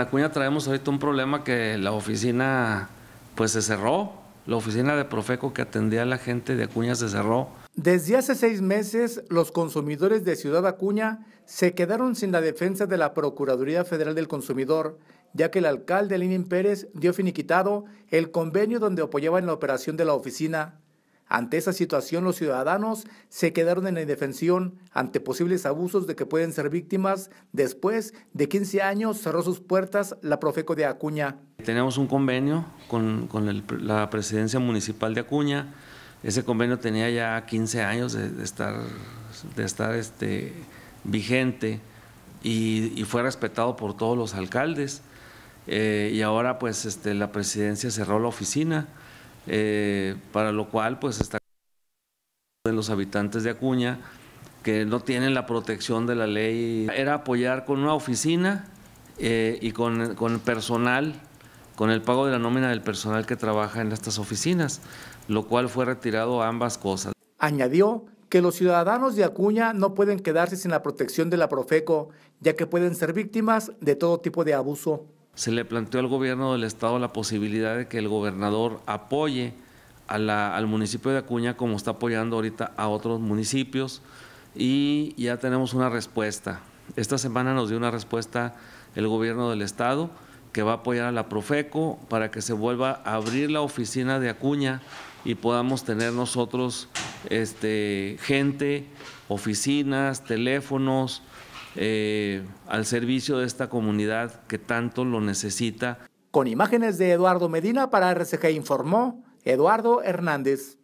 en Acuña traemos ahorita un problema que la oficina pues se cerró, la oficina de Profeco que atendía a la gente de Acuña se cerró. Desde hace seis meses, los consumidores de Ciudad Acuña se quedaron sin la defensa de la Procuraduría Federal del Consumidor, ya que el alcalde Lenin Pérez dio finiquitado el convenio donde en la operación de la oficina. Ante esa situación, los ciudadanos se quedaron en la indefensión ante posibles abusos de que pueden ser víctimas. Después de 15 años, cerró sus puertas la Profeco de Acuña. Tenemos un convenio con, la presidencia municipal de Acuña. Ese convenio tenía ya 15 años de, estar, de estar este, vigente y, fue respetado por todos los alcaldes. Eh, y ahora, pues, este, la presidencia cerró la oficina eh, para lo cual pues está de los habitantes de Acuña que no tienen la protección de la ley. Era apoyar con una oficina eh, y con, con personal, con el pago de la nómina del personal que trabaja en estas oficinas, lo cual fue retirado ambas cosas. Añadió que los ciudadanos de Acuña no pueden quedarse sin la protección de la Profeco, ya que pueden ser víctimas de todo tipo de abuso se le planteó al gobierno del estado la posibilidad de que el gobernador apoye al municipio de Acuña como está apoyando ahorita a otros municipios y ya tenemos una respuesta. Esta semana nos dio una respuesta el gobierno del estado que va a apoyar a la Profeco para que se vuelva a abrir la oficina de Acuña y podamos tener nosotros este, gente, oficinas, teléfonos, eh, al servicio de esta comunidad que tanto lo necesita. Con imágenes de Eduardo Medina para RCG informó Eduardo Hernández.